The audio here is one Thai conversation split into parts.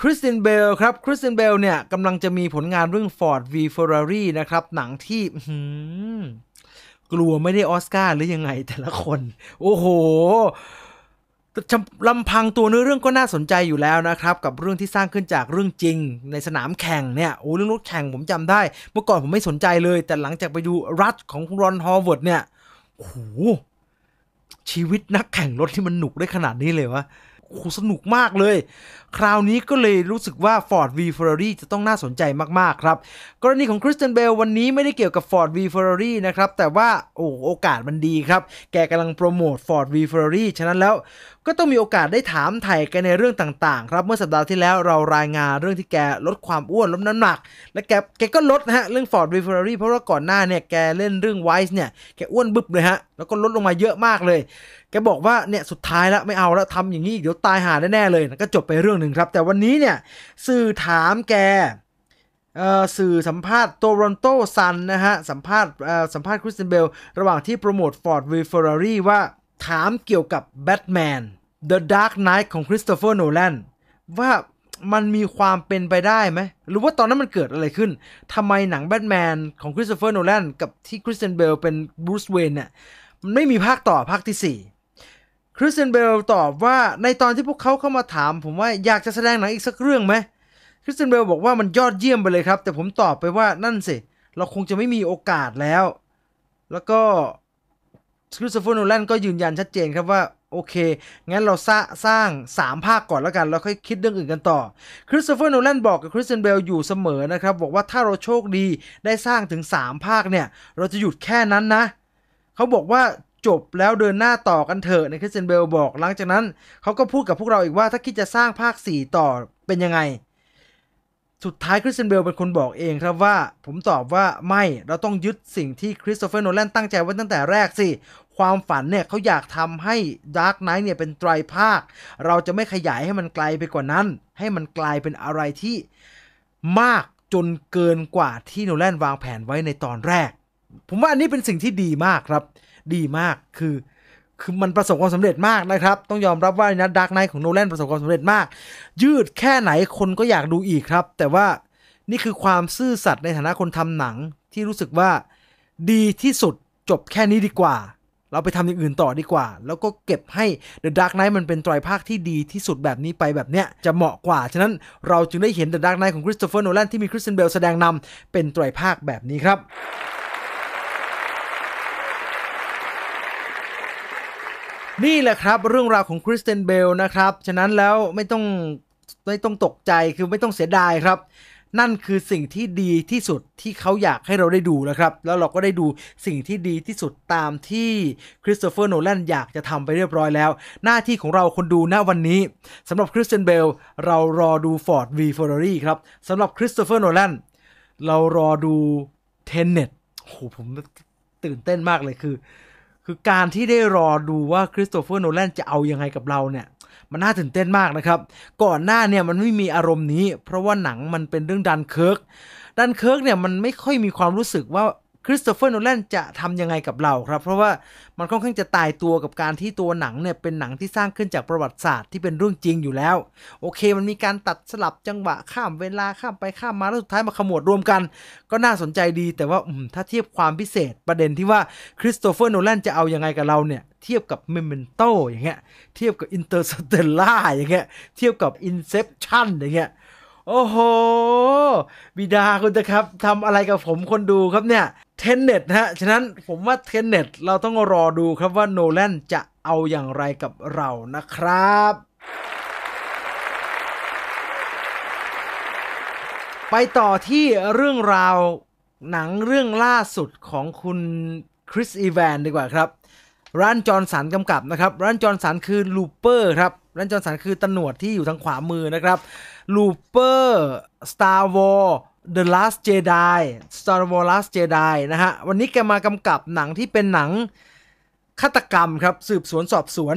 คริสตินเบลครับคริสตินเบลเนี่ยกำลังจะมีผลงานเรื่อง Ford v Ferrari นะครับ หนังที่กลัวไม่ได้ออสการ์หรือยังไงแต่ละคน โอ้โหลำพังตัวเนื้อเรื่องก็น่าสนใจอยู่แล้วนะครับ กับเรื่องที่สร้างขึ้นจากเรื่องจริง ในสนามแข่งเนี่ยโอ้เรื่องรถแข่งผมจำได้ เมื่อก่อนผมไม่สนใจเลย แต่หลังจากไปดูรัฐของรอนฮอร์วดเนี่ยโอ้โหชีวิตนักแข่งรถที่มันหนุกได้ขนาดนี้เลยวะโอ้สนุกมากเลย คราวนี้ก็เลยรู้สึกว่า Ford v Ferrari จะต้องน่าสนใจมาก ๆ ครับ กรณีของคริสเตนเบลวันนี้ไม่ได้เกี่ยวกับ Ford v Ferrari นะครับ แต่ว่าโอ้โอกาสมันดีครับ แกกำลังโปรโมท Ford v Ferrari ฉะนั้นแล้วก็ต้องมีโอกาสได้ถามไถ่ันในเรื่องต่าง ๆ ครับ เมื่อสัปดาห์ที่แล้วเรารายงานเรื่องที่แกลดความอ้วนลดน้ำหนัก และแกแกก็ลดนะฮะ เรื่อง Ford v f e r r a r i เพราะว่าก่อนหน้าเนี่ย แกเล่นเรื่อง Wise เนี่ย แกอ้วนบึบเลยฮะ แล้วก็ลดลงมาเยอะมากเลย แกบอกว่าเนี่ย สุดท้ายแล้ว ไม่เอาแล้วทำอย่างนี้เดี๋ยวตายหาแน่เลยก็จบไปเรื่องหนึ่งครับแต่วันนี้เนี่ยสื่อถามแกสื่อสัมภาษณ์โตรอนโตซันนะฮะสัมภาษณ์สัมภาษณ์คริสตินเบลระหว่างที่โปรโมท Ford v Ferrari ว่าถามเกี่ยวกับแบทแมน The Dark Knight ของคริสโตเฟอร์โนแลนว่ามันมีความเป็นไปได้ไหม หรือว่าตอนนั้นมันเกิดอะไรขึ้นทำไมหนังแบทแมนของคริสโตเฟอร์โนแลนกับที่คริสเตนเบลเป็นบรูซเวนเนี่ยมันไม่มีภาคต่อ ภาคที่4คริสเตนเบลตอบว่าในตอนที่พวกเขาเข้ามาถาม ผมว่าอยากจะแสดงหนังอีกสักเรื่องไหมคริสเตนเบลบอกว่ามันยอดเยี่ยมไปเลยครับ แต่ผมตอบไปว่านั่นสิ เราคงจะไม่มีโอกาสแล้ว แล้วก็คริสโตเฟอร์โนแลนก็ยืนยันชัดเจนครับว่าโอเค งั้นเราสร้างสาง 3 ภาคก่อนแล้วกันแล้วค่อยคิดเรื่องอื่นกันต่อ คริสโตเฟอร์โนแลนบอกกับคริสเตนเบลอยู่เสมอนะครับ บอกว่าถ้าเราโชคดีได้สร้างถึง 3 ภาคเนี่ย เราจะหยุดแค่นั้นนะ เขาบอกว่าจบแล้วเดินหน้าต่อกันเถอะในคริสเตนเบลบอก หลังจากนั้น เขาก็พูดกับพวกเราอีกว่าถ้าคิดจะสร้างภาค 4 ต่อเป็นยังไงสุดท้ายคริสเตนเบลเป็นคนบอกเองครับว่า ผมตอบว่าไม่เราต้องยึดสิ่งที่คริสโตเฟอร์โนแลนตั้งใจไว้ตั้งแต่แรกสิ ความฝันเนี่ยเขาอยากทำให้ดาร์กไนท์เนี่ย เป็นไตรภาค เราจะไม่ขยายให้มันไกลไปกว่านั้น ให้มันกลายเป็นอะไรที่มากจนเกินกว่าที่โนแลนวางแผนไว้ในตอนแรก ผมว่าอันนี้เป็นสิ่งที่ดีมากครับ ดีมากคือคือ มันประสบความสำเร็จมากนะครับ ต้องยอมรับว่านะดักไนของโนแลนประสบความสำเร็จมาก ยืดแค่ไหนคนก็อยากดูอีกครับ แต่ว่านี่คือความซื่อสัตย์ในฐานะคนทำหนังที่รู้สึกว่าดีที่สุดจบแค่นี้ดีกว่า เราไปทำอย่างอื่นต่อดีกว่า แล้วก็เก็บให้ The Dark Knight มันเป็นตรภาคที่ดีที่สุดแบบนี้ไปแบบเนี้ยจะเหมาะกว่า ฉะนั้นเราจึงได้เห็น The Dark Knight ของคริสโตเฟอร์โนแลนที่มีคริส a n นเบลแสดงนำเป็นตรภาคแบบนี้ครับนี่แหละครับ เรื่องราวของคริสเตนเบลนะครับ ฉะนั้นแล้วไม่ต้องไม่ต้องตกใจคือไม่ต้องเสียดาย ครับ นั่นคือสิ่งที่ดีที่สุดที่เขาอยากให้เราได้ดูนะครับ แล้วเราก็ได้ดูสิ่งที่ดีที่สุดตามที่คริสโตเฟอร์โนแลนอยากจะทำไปเรียบร้อยแล้ว หน้าที่ของเราคนดูณวันนี้สำหรับคริสเตนเบลเรารอดู Ford v f e r r a r i ครับสำหรับคริสโตเฟอร์โนแลนเรารอดู t e n เน็ตโหผมตื่นเต้นมากเลยคือคือการที่ได้รอดูว่าคริสโตเฟอร์โนแลนจะเอายังไงกับเราเนี่ย มันน่าตื่นเต้นมากนะครับ ก่อนหน้าเนี่ยมันไม่มีอารมณ์นี้ เพราะว่าหนังมันเป็นเรื่องดันเคิร์กดันเคิร์กเนี่ยมันไม่ค่อยมีความรู้สึกว่าคริสโตเฟอร์โนแลนจะทำยังไงกับเราครับ เพราะว่ามันค่อนข้างจะตายตัวกับการที่ตัวหนังเนี่ย เป็นหนังที่สร้างขึ้นจากประวัติศาสตร์ที่เป็นเรื่องจริงอยู่แล้ว โอเคมันมีการตัดสลับจังหวะ ข้ามเวลาข้ามไปข้ามมาแล้วสุดท้ายมาขมวดรวมกัน ก็น่าสนใจดีแต่ว่าถ้าเทียบความพิเศษประเด็นที่ว่าคริสโตเฟอร์โนแลนจะเอายังไงกับเราเนี่ยเทียบกับเมมเ e นโตอย่างเงี้ยเทียบกับอินเตอร์สเตลล่าอย่างเงี้ยเทียบกับอินเซปชั่นอย่างเงี้ยโอ้โหบิดาคุณนะครับทำอะไรกับผมคนดูครับเนี่ยเทนเน็ตฮะฉะนั้นผมว่าเทนเน็ตเราต้องรอดูครับว่าโนแลนจะเอาอย่างไรกับเรานะครับ ไปต่อที่เรื่องราวหนังเรื่องล่าสุดของคุณคริสอีแวนดีกว่าครับรันจอร์สันกำกับนะครับรันจอร์สันคือลูเปอร์ครับรันจอร์สันคือตนวดที่อยู่ทางขวามือนะครับลูเปอร์สตาร์วอล The Last Jedi Star Wars Last Jedi นะฮะ วันนี้แกมากำกับหนังที่เป็นหนังฆาตกรรมครับ สืบสวนสอบสวน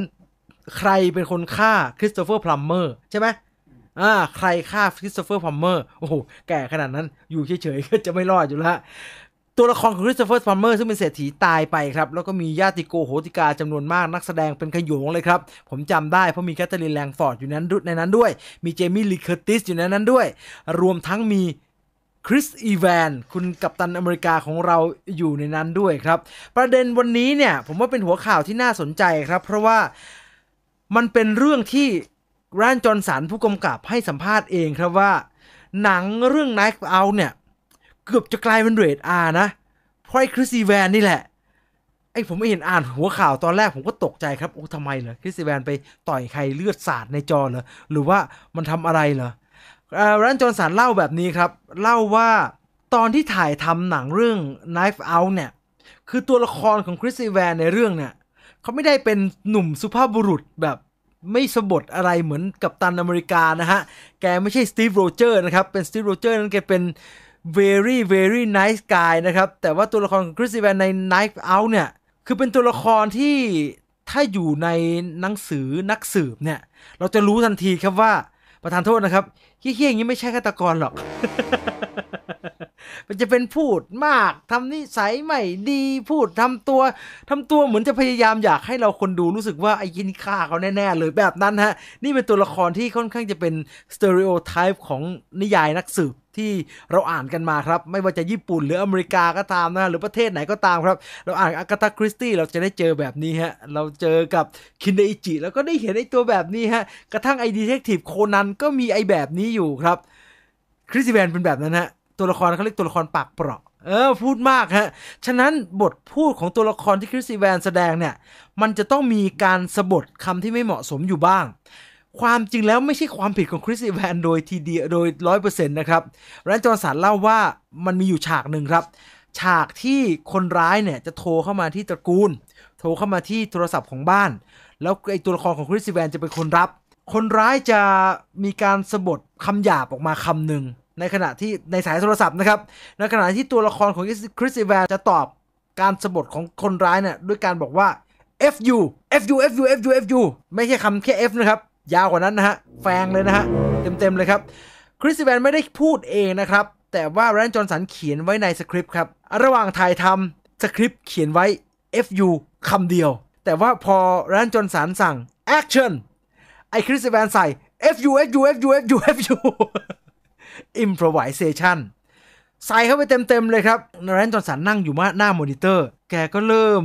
ใครเป็นคนฆ่าคริสโตเฟอร์พลัมเมอร์ใช่ไหมอ่า ใครฆ่าคริสโตเฟอร์พลัมเมอร์ โอ้โหแก่ขนาดนั้นอยู่เฉยๆก็จะไม่รอดอยู่แล้ว ตัวละครของคริสโตเฟอร์พลัมเมอร์ซึ่งเป็นเศรษฐีตายไปครับ แล้วก็มีญาติโกโหติกา จำนวนมากนักแสดงเป็นขยงเลยครับ ผมจำได้เพราะมีแคทเธอรีนแลงฟอร์ดอยู่นั้นในนั้นด้วย มีเจมี่ลีเคอร์ติสอยู่ในนั้นด้วย รวมทั้งมีคริสอีแวนคุณกัปตันอเมริกาของเราอยู่ในนั้นด้วยครับ ประเด็นวันนี้เนี่ย ผมว่าเป็นหัวข่าวที่น่าสนใจครับ เพราะว่ามันเป็นเรื่องที่แรนจอนสันผู้กำกับให้สัมภาษณ์เองครับว่าหนังเรื่องไนท์เอาเนี่ย เกือบจะกลายเป็นเรทอานะ เพราะคริสอีแวนนี่แหละไอ้ผมไม่เห็นอ่านหัวข่าวตอนแรกผมก็ตกใจครับโอ้ทำไมเหรอคริสเตแวนไปต่อยใครเลือดสาดในจอเหรอหรือว่ามันทำอะไรเหรอรันจอนสันเล่าแบบนี้ครับ เล่าว่าตอนที่ถ่ายทำหนังเรื่อง Knife Out เนี่ยคือตัวละครของคริสอีแวนในเรื่องเนี่ยเขาไม่ได้เป็นหนุ่มสุภาพบุรุษแบบไม่สบดอะไรเหมือนกับตันอเมริกานะฮะแกไม่ใช่สตีฟโรเจอร์นะครับเป็นสตีฟโรเจอร์นั้นแกเป็น very very nice guy นะครับแต่ว่าตัวละครของคริสอีแวนใน Knife Out เนี่ยคือเป็นตัวละครที่ถ้าอยู่ในหนังสือนักสืบเนี่ยเราจะรู้ทันทีครับว่าประธานโทษนะครับเฮี้ยๆอย่างนี้ไม่ใช่ฆาตกรหรอก มันจะเป็นพูดมาก ทำนิสัยใหม่ดี พูดทำตัว ทำตัวเหมือนจะพยายามอยากให้เราคนดู รู้สึกว่าไอ้ยินฆ่าเขาแน่ ๆ เลยแบบนั้นฮะ นี่เป็นตัวละครที่ค่อนข้างจะเป็นสเตอริโอไทป์ของนิยายนักสืบที่เราอ่านกันมาครับ ไม่ว่าจะญี่ปุ่นหรืออเมริกาก็ตามนะหรือประเทศไหนก็ตามครับ เราอ่านอากาตาคริสตี้เราจะได้เจอแบบนี้ฮะเราเจอกับคินเดอิจิแล้วก็ได้เห็นไอ้ตัวแบบนี้ฮะ กระทั่งไอดีเทคทีฟโคนันก็มีไอแบบนี้อยู่ครับคริสติแวนเป็นแบบนั้นฮะ ตัวละครเขาเรียกตัวละครปากเปราะ เออ พูดมากฮะ ฉะนั้นบทพูดของตัวละครที่คริสติแวนแสดงเนี่ยมันจะต้องมีการสะบดคำที่ไม่เหมาะสมอยู่บ้างความจริงแล้วไม่ใช่ความผิดของคริสตีแวนโดยทีเดียวโดยร้อยเปอร์เซ็นต์นะครับแรนจอร์สันเล่าว่ามันมีอยู่ฉากหนึ่งครับ ฉากที่คนร้ายเนี่ยจะโทรเข้ามาที่ตระกูล โทรเข้ามาที่โทรศัพท์ของบ้าน แล้วไอตัวละครของคริสตีแวนจะเป็นคนรับ คนร้ายจะมีการสะบดคำหยาบออกมาคำหนึ่งในขณะที่ในสายโทรศัพท์นะครับในขณะที่ตัวละครของคริสตีแวนจะตอบการสะบดของคนร้ายเนี่ยด้วยการบอกว่า F U F U F U F U F U ไม่ใช่คำแค่ F นะครับยาวกว่านั้นนะฮะ แฟงเลยนะฮะ เต็มๆ เลยครับ คริสแวนไม่ได้พูดเองนะครับ แต่ว่าแรนจอนสันเขียนไว้ในสคริปต์ครับ ระหว่างถ่ายทำสคริปต์เขียนไว้ FU คำเดียว แต่ว่าพอแรนจอนสันสั่ง action ไอคริสแวนใส่ FU FU FU FU FU improvisation ใส่เข้าไปเต็มๆ เลยครับแรนจอนสันนั่งอยู่มาหน้ามอนิเตอร์ แกก็เริ่ม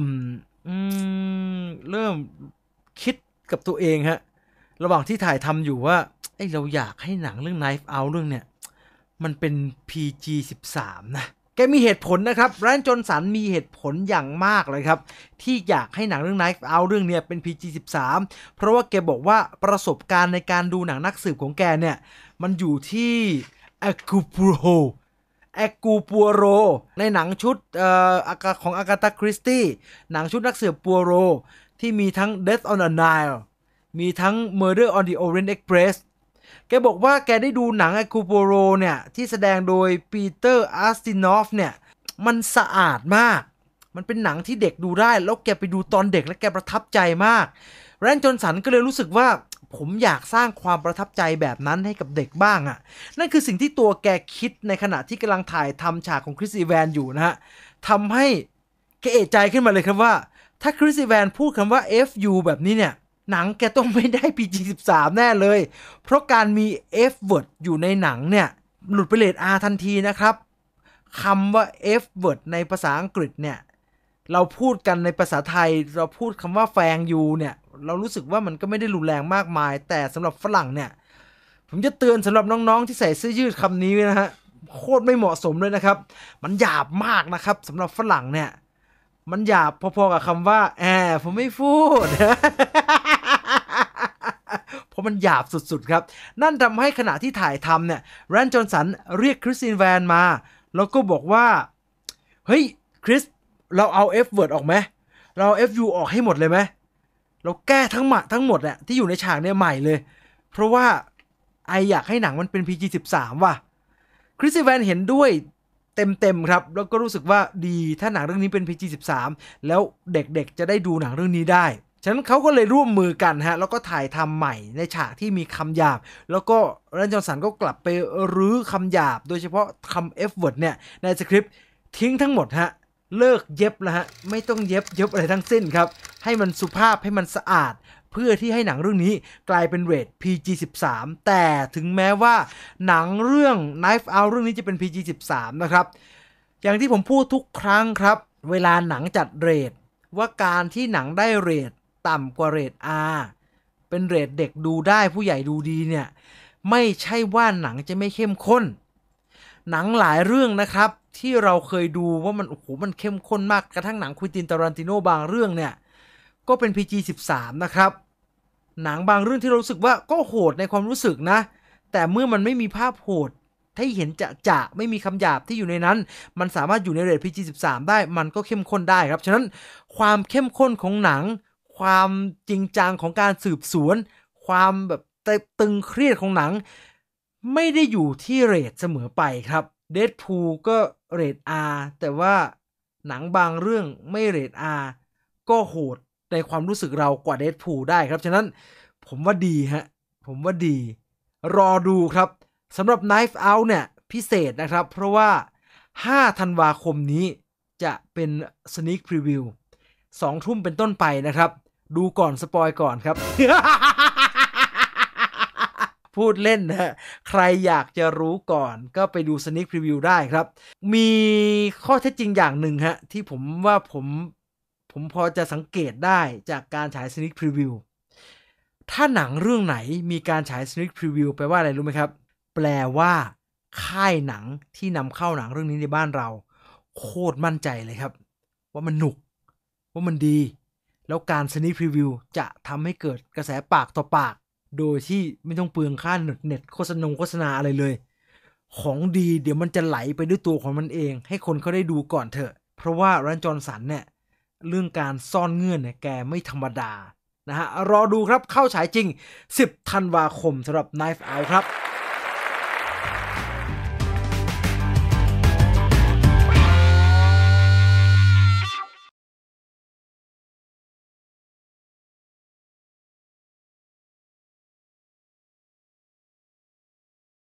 เริ่มคิดกับตัวเองฮะระหว่างที่ถ่ายทำอยู่ว่าไอเราอยากให้หนังเรื่อง Knife Out เรื่องเนี่ยมันเป็น PG 13นะ แกมีเหตุผลนะครับแรนจนสันมีเหตุผลอย่างมากเลยครับ ที่อยากให้หนังเรื่อง Knife Out เรื่องเนี้ยเป็น PG 13เพราะว่าแกบอกว่าประสบการณ์ในการดูหนังนักสืบของแกเนี่ยมันอยู่ที่อคูปูโรอคกูปัวโรในหนังชุดออของอากาตาคริสตี้หนังชุดนักสืบปัวโร ที่มีทั้ง Death on the Nile มีทั้ง Murder on the Orient Express แกบอกว่าแกได้ดูหนังไอคูโปโรเนี่ย ที่แสดงโดยปีเตอร์อาร์ตินอฟเนี่ย มันสะอาดมาก มันเป็นหนังที่เด็กดูได้ แล้วแกไปดูตอนเด็กและแกประทับใจมาก แรนจอนสันก็เลยรู้สึกว่าผมอยากสร้างความประทับใจแบบนั้นให้กับเด็กบ้างอะ่ะนั่นคือสิ่งที่ตัวแกคิดในขณะที่กำลังถ่ายทำฉากของคริสตีแวนอยู่นะฮะทำให้แกเอกใจขึ้นมาเลยครับว่า ถ้าคริสตีแวนพูดคำว่า FU แบบนี้เนี่ยหนังแกต้องไม่ได้ PG-13 แน่ เลย เพราะการมี F word อยู่ในหนังเนี่ยหลุดไปเลด R ทันทีนะครับ คำว่า F word ในภาษาอังกฤษเนี่ย เราพูดกันในภาษาไทย เราพูดคำว่าแฟงยูเนี่ยเรารู้สึกว่ามันก็ไม่ได้รุนแรงมากมาย แต่สำหรับฝรั่งเนี่ย ผมจะเตือนสำหรับน้องๆ ที่ใส่เสื้อยืดคำนี้นะฮะ โคตรไม่เหมาะสมเลยนะครับ มันหยาบมากนะครับสำหรับฝรั่งเนี่ย มันหยาบพอๆกับคำว่าแอบผมไม่พูดมันหยาบสุด ๆ ครับ นั่นทำให้ขณะที่ถ่ายทำเนี่ย แรนจอนสันเรียกคริสตินแวนมา แล้วก็บอกว่า เฮ้ยคริสเราเอา F word ออกไหม เราเอฟยูออกให้หมดเลยไหม เราแก้ทั้งหมดทั้งหมดแหละที่อยู่ในฉากเนี่ยใหม่เลย เพราะว่าไออยากให้หนังมันเป็น PG-13 ว่ะคริสตินแวนเห็นด้วยเต็ม ๆ ครับ แล้วก็รู้สึกว่าดีถ้าหนังเรื่องนี้เป็น PG-13 แล้วเด็กๆ จะได้ดูหนังเรื่องนี้ได้ฉะนั้นเขาก็เลยร่วมมือกันฮะ แล้วก็ถ่ายทำใหม่ในฉากที่มีคำหยาบ แล้วก็รรนจอนสันก็กลับไปรื้อคำหยาบ โดยเฉพาะคำเอฟเวิร์ดเนี่ย ในสคริปต์ทิ้งทั้งหมดฮะ เลิกเย็บแล้วฮะ ไม่ต้องเย็บเย็บอะไรทั้งสิ้นครับ ให้มันสุภาพให้มันสะอาด เพื่อที่ให้หนังเรื่องนี้กลายเป็นเรท PG-13 แต่ถึงแม้ว่า หนังเรื่อง Knife Out เรื่องนี้จะเป็น PG-13 นะครับอย่างที่ผมพูดทุกครั้งครับ เวลาหนังจัดเรทว่าการที่หนังได้เรทต่ำกว่าเรท R เป็นเรทเด็กดูได้ผู้ใหญ่ดูดีเนี่ยไม่ใช่ว่าหนังจะไม่เข้มข้น หนังหลายเรื่องนะครับที่เราเคยดูว่ามันโอ้โหมันเข้มข้นมากกระทั่งหนังคุยตินตารันติโนบางเรื่องเนี่ยก็เป็น PG-13 นะครับหนังบางเรื่องที่เรารู้สึกว่าก็โหดในความรู้สึกนะแต่เมื่อมันไม่มีภาพโหดให้เห็นจะจะไม่มีคำหยาบที่อยู่ในนั้น มันสามารถอยู่ในเรท PG-13 ได้มันก็เข้มข้นได้ครับฉะนั้นความเข้มข้นของหนังความจริงจังของการสืบสวนความแบบตึงเครียดของหนัง ไม่ได้อยู่ที่เรทเสมอไปครับ เดดพูก็เรท R แต่ว่าหนังบางเรื่องไม่เรท R ก็โหดในความรู้สึกเรากว่าเดดพูได้ครับ ฉะนั้นผมว่าดีฮะผมว่าดี รอดูครับสำหรับ Knife Out เนี่ยพิเศษนะครับ เพราะว่า 5 ธันวาคมนี้จะเป็น Sneak Preview 2 ทุ่มเป็นต้นไปนะครับดูก่อนสปอยก่อนครับ พูดเล่นนะใครอยากจะรู้ก่อน ก็ไปดูสนิคพรีวิวได้ครับ มีข้อเท็จจริงอย่างหนึ่งฮะที่ผมว่า ผม ผมพอจะสังเกตได้ จากการฉายสนิคพรีวิวถ้าหนังเรื่องไหนมีการฉายสนิคพรีวิวแปลว่าอะไรรู้ไหมครับ แปลว่าค่ายหนังที่นำเข้าหนังเรื่องนี้ในบ้านเรา โคตรมั่นใจเลยครับ ว่ามันหนุก ว่ามันดีแล้วการสนิพรีวิวจะทำให้เกิดกระแสปากต่อปาก โดยที่ไม่ต้องเปลืองค่าเน็ตเน็ตโฆษณงโฆษณาอะไรเลย ของดีเดี๋ยวมันจะไหลไปด้วยตัวของมันเอง ให้คนเขาได้ดูก่อนเถอะ เพราะว่ารันจอนสันเนี่ย เรื่องการซ่อนเงื่อนเนี่ยแกไม่ธรรมดา นะฮะ รอดูครับเข้าฉายจริง 10 ธันวาคมสำหรับ Knife Out ครับ